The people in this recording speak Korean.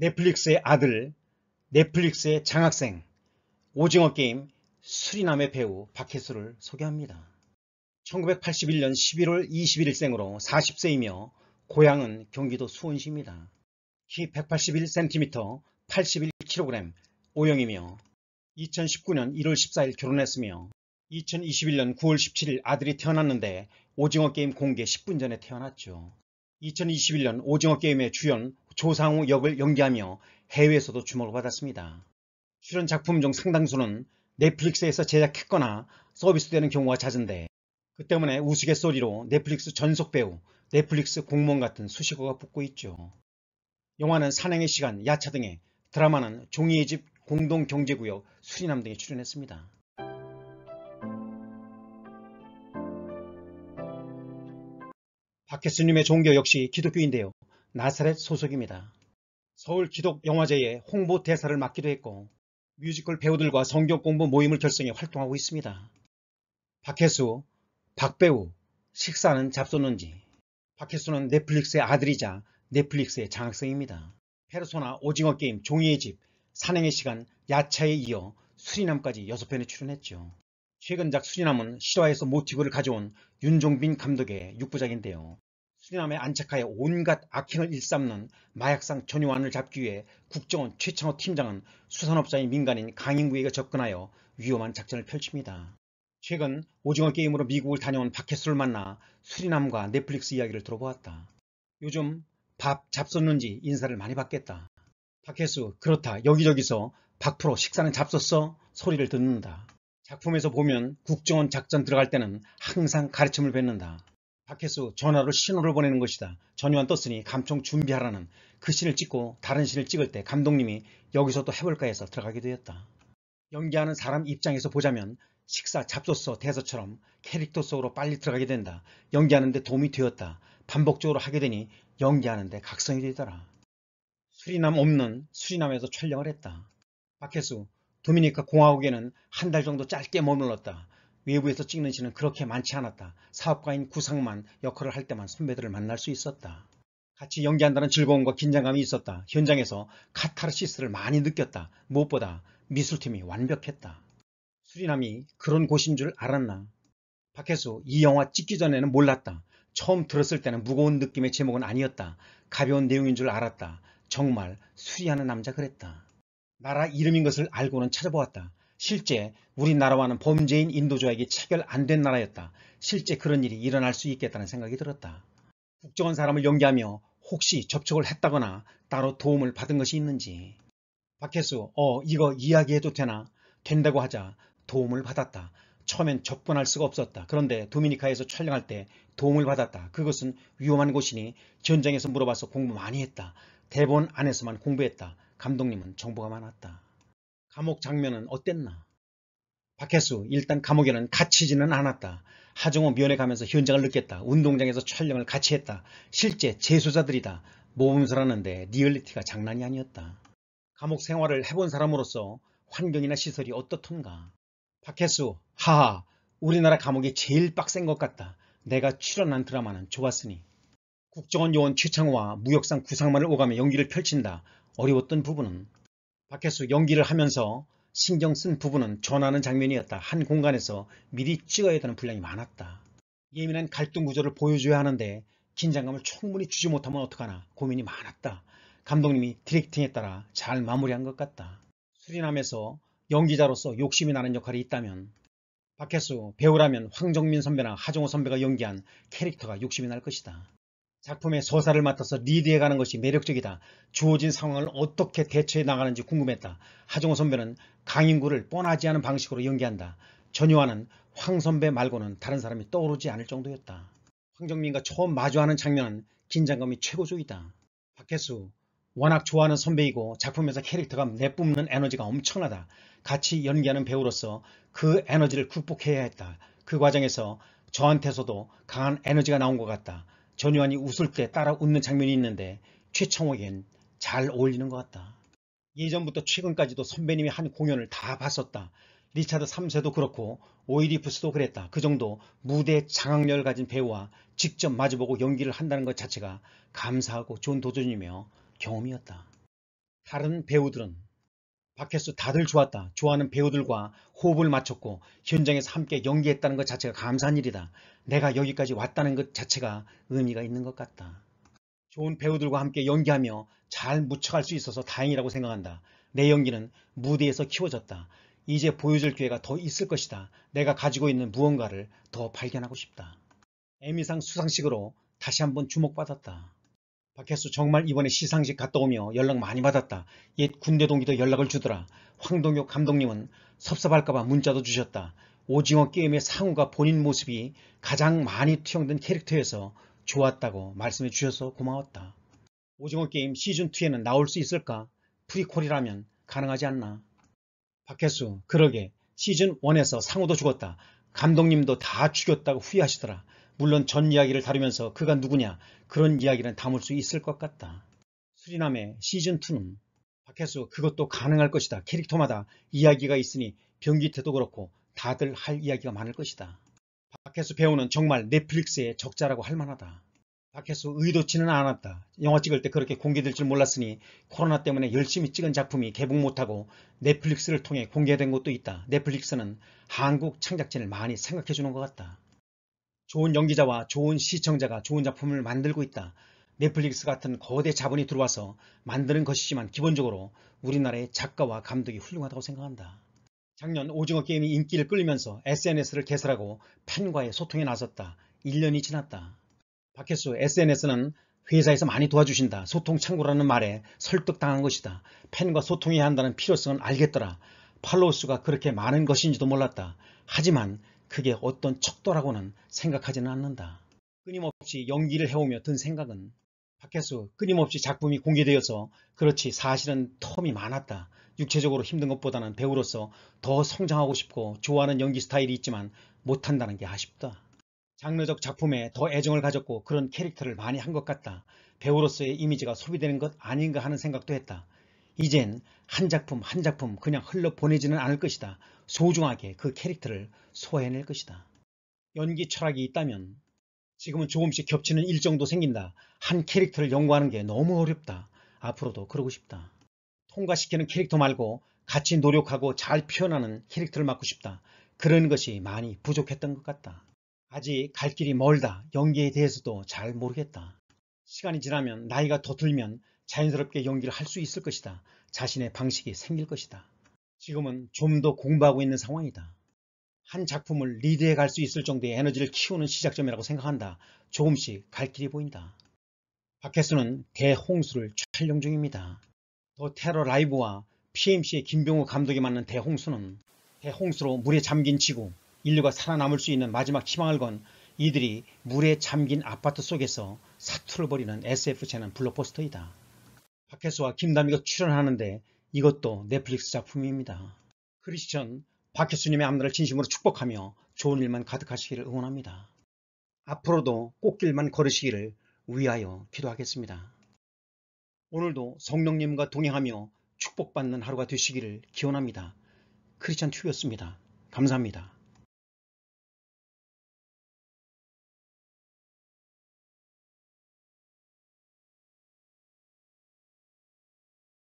넷플릭스의 아들, 넷플릭스의 장학생, 오징어 게임 수리남의 배우 박혜수를 소개합니다. 1981년 11월 21일 생으로 40세이며 고향은 경기도 수원시입니다. 키 181cm, 81kg, 오형이며 2019년 1월 14일 결혼했으며 2021년 9월 17일 아들이 태어났는데 오징어 게임 공개 10분 전에 태어났죠. 2021년 오징어 게임의 주연 조상우 역을 연기하며 해외에서도 주목을 받았습니다. 출연 작품 중 상당수는 넷플릭스에서 제작했거나 서비스되는 경우가 잦은데 그 때문에 우스갯소리로 넷플릭스 전속 배우, 넷플릭스 공무원 같은 수식어가 붙고 있죠. 영화는 산행의 시간, 야차 등의 드라마는 종이의 집, 공동경제구역, 수리남 등에 출연했습니다. 박혜스님의 종교 역시 기독교인데요. 나사렛 소속입니다. 서울 기독영화제의 홍보 대사를 맡기도 했고 뮤지컬 배우들과 성경 공부 모임을 결성해 활동하고 있습니다. 박혜수, 박배우, 식사는 잡수는지 박혜수는 넷플릭스의 아들이자 넷플릭스의 장학생입니다. 페르소나 오징어 게임 종이의 집, 산행의 시간, 야차에 이어 수리남까지 6편에 출연했죠. 최근작 수리남은 실화에서 모티브를 가져온 윤종빈 감독의 6부작인데요. 수리남의안착하에 온갖 악행을 일삼는 마약상 전유환을 잡기 위해 국정원 최창호 팀장은 수산업자인 민간인 강인구에게 접근하여 위험한 작전을 펼칩니다. 최근 오징어 게임으로 미국을 다녀온 박혜수를 만나 수리남과 넷플릭스 이야기를 들어보았다. 요즘 밥 잡섰는지 인사를 많이 받겠다. 박혜수 그렇다 여기저기서 박프로 식사는 잡섰어 소리를 듣는다. 작품에서 보면 국정원 작전 들어갈 때는 항상 가르침을 뱉는다. 박혜수 전화로 신호를 보내는 것이다. 전유환 떴으니 감총 준비하라는 그 신을 찍고 다른 신을 찍을 때 감독님이 여기서 또 해볼까 해서 들어가게 되었다. 연기하는 사람 입장에서 보자면 식사 잡소서 대서처럼 캐릭터 속으로 빨리 들어가게 된다. 연기하는데 도움이 되었다. 반복적으로 하게 되니 연기하는데 각성이 되더라. 수리남 없는 수리남에서 촬영을 했다. 박혜수 도미니카 공화국에는 한 달 정도 짧게 머물렀다. 외부에서 찍는 시는 그렇게 많지 않았다. 사업가인 구상만 역할을 할 때만 선배들을 만날 수 있었다. 같이 연기한다는 즐거움과 긴장감이 있었다. 현장에서 카타르시스를 많이 느꼈다. 무엇보다 미술팀이 완벽했다. 수리남이 그런 곳인 줄 알았나? 박혜수, 이 영화 찍기 전에는 몰랐다. 처음 들었을 때는 무거운 느낌의 제목은 아니었다. 가벼운 내용인 줄 알았다. 정말 수리하는 남자 그랬다. 나라 이름인 것을 알고는 찾아보았다. 실제 우리나라와는 범죄인 인도조약이 체결 안 된 나라였다. 실제 그런 일이 일어날 수 있겠다는 생각이 들었다. 국정원 사람을 연기하며 혹시 접촉을 했다거나 따로 도움을 받은 것이 있는지 박혜수 어 이거 이야기해도 되나? 된다고 하자 도움을 받았다. 처음엔 접근할 수가 없었다. 그런데 도미니카에서 촬영할 때 도움을 받았다. 그것은 위험한 곳이니 전장에서 물어봐서 공부 많이 했다. 대본 안에서만 공부했다. 감독님은 정보가 많았다. 감옥 장면은 어땠나? 박혜수 일단 감옥에는 갇히지는 않았다. 하정우 면회 가면서 현장을 느꼈다. 운동장에서 촬영을 같이 했다. 실제 재수자들이다. 모범수라는데 리얼리티가 장난이 아니었다. 감옥 생활을 해본 사람으로서 환경이나 시설이 어떻던가. 박혜수 하하 우리나라 감옥이 제일 빡센 것 같다. 내가 출연한 드라마는 좋았으니. 국정원 요원 최창호와 무역상 구상만을 오가며 연기를 펼친다. 어려웠던 부분은 박혜수 연기를 하면서 신경 쓴 부분은 전하는 장면이었다. 한 공간에서 미리 찍어야 되는 분량이 많았다. 예민한 갈등 구조를 보여줘야 하는데 긴장감을 충분히 주지 못하면 어떡하나 고민이 많았다. 감독님이 디렉팅에 따라 잘 마무리한 것 같다. 수리남에서 연기자로서 욕심이 나는 역할이 있다면 박혜수 배우라면 황정민 선배나 하정우 선배가 연기한 캐릭터가 욕심이 날 것이다. 작품의 서사를 맡아서 리드해가는 것이 매력적이다. 주어진 상황을 어떻게 대처해 나가는지 궁금했다. 하정우 선배는 강인구를 뻔하지 않은 방식으로 연기한다. 전유화는 황 선배 말고는 다른 사람이 떠오르지 않을 정도였다. 황정민과 처음 마주하는 장면은 긴장감이 최고조이다. 박혜수, 워낙 좋아하는 선배이고 작품에서 캐릭터가 내뿜는 에너지가 엄청나다. 같이 연기하는 배우로서 그 에너지를 극복해야 했다. 그 과정에서 저한테서도 강한 에너지가 나온 것 같다. 전유환이 웃을 때 따라 웃는 장면이 있는데 최창호엔 잘 어울리는 것 같다. 예전부터 최근까지도 선배님이 한 공연을 다 봤었다. 리차드 3세도 그렇고 오이리프스도 그랬다. 그 정도 무대 장악력을 가진 배우와 직접 마주보고 연기를 한다는 것 자체가 감사하고 좋은 도전이며 경험이었다. 다른 배우들은 박혜수 다들 좋았다. 좋아하는 배우들과 호흡을 맞췄고 현장에서 함께 연기했다는 것 자체가 감사한 일이다. 내가 여기까지 왔다는 것 자체가 의미가 있는 것 같다. 좋은 배우들과 함께 연기하며 잘 묻혀갈 수 있어서 다행이라고 생각한다. 내 연기는 무대에서 키워졌다. 이제 보여줄 기회가 더 있을 것이다. 내가 가지고 있는 무언가를 더 발견하고 싶다. 에미상 수상식으로 다시 한번 주목받았다. 박혜수 정말 이번에 시상식 갔다 오며 연락 많이 받았다. 옛 군대 동기도 연락을 주더라. 황동혁 감독님은 섭섭할까봐 문자도 주셨다. 오징어 게임의 상우가 본인 모습이 가장 많이 투영된 캐릭터여서 좋았다고 말씀해 주셔서 고마웠다. 오징어 게임 시즌2에는 나올 수 있을까? 프리콜이라면 가능하지 않나? 박혜수, 그러게 시즌1에서 상우도 죽었다. 감독님도 다 죽였다고 후회하시더라. 물론 전 이야기를 다루면서 그가 누구냐 그런 이야기는 담을 수 있을 것 같다. 수리남의 시즌2는 박혜수 그것도 가능할 것이다. 캐릭터마다 이야기가 있으니 변기태도 그렇고 다들 할 이야기가 많을 것이다. 박혜수 배우는 정말 넷플릭스의 적자라고 할 만하다. 박혜수 의도치는 않았다. 영화 찍을 때 그렇게 공개될 줄 몰랐으니 코로나 때문에 열심히 찍은 작품이 개봉 못하고 넷플릭스를 통해 공개된 것도 있다. 넷플릭스는 한국 창작진을 많이 생각해주는 것 같다. 좋은 연기자와 좋은 시청자가 좋은 작품을 만들고 있다. 넷플릭스 같은 거대 자본이 들어와서 만드는 것이지만 기본적으로 우리나라의 작가와 감독이 훌륭하다고 생각한다. 작년 오징어 게임이 인기를 끌면서 SNS를 개설하고 팬과의 소통에 나섰다. 1년이 지났다. 박혜수 SNS는 회사에서 많이 도와주신다. 소통 창구라는 말에 설득당한 것이다. 팬과 소통해야 한다는 필요성은 알겠더라. 팔로우 수가 그렇게 많은 것인지도 몰랐다. 하지만 그게 어떤 척도라고는 생각하지는 않는다. 끊임없이 연기를 해오며 든 생각은 박혜수 끊임없이 작품이 공개되어서 그렇지 사실은 텀이 많았다. 육체적으로 힘든 것보다는 배우로서 더 성장하고 싶고 좋아하는 연기 스타일이 있지만 못한다는 게 아쉽다. 장르적 작품에 더 애정을 가졌고 그런 캐릭터를 많이 한 것 같다. 배우로서의 이미지가 소비되는 것 아닌가 하는 생각도 했다. 이젠 한 작품 한 작품 그냥 흘러 보내지는 않을 것이다. 소중하게 그 캐릭터를 소화해낼 것이다. 연기 철학이 있다면 지금은 조금씩 겹치는 일정도 생긴다. 한 캐릭터를 연구하는 게 너무 어렵다. 앞으로도 그러고 싶다. 통과시키는 캐릭터 말고 같이 노력하고 잘 표현하는 캐릭터를 맡고 싶다. 그런 것이 많이 부족했던 것 같다. 아직 갈 길이 멀다. 연기에 대해서도 잘 모르겠다. 시간이 지나면 나이가 더 들면 자연스럽게 연기를 할 수 있을 것이다. 자신의 방식이 생길 것이다. 지금은 좀 더 공부하고 있는 상황이다. 한 작품을 리드해 갈 수 있을 정도의 에너지를 키우는 시작점이라고 생각한다. 조금씩 갈 길이 보인다. 박혜수는 대홍수를 촬영 중입니다. 더 테러 라이브와 PMC의 김병우 감독이 만난 대홍수는 대홍수로 물에 잠긴 지구, 인류가 살아남을 수 있는 마지막 희망을 건 이들이 물에 잠긴 아파트 속에서 사투를 벌이는 SF 채는 블록버스터이다. 박혜수와 김다미가 출연하는데 이것도 넷플릭스 작품입니다. 크리스천 박혜수님의 앞날을 진심으로 축복하며 좋은 일만 가득하시기를 응원합니다. 앞으로도 꽃길만 걸으시기를 위하여 기도하겠습니다. 오늘도 성령님과 동행하며 축복받는 하루가 되시기를 기원합니다. 크리스천 튜브였습니다. 감사합니다.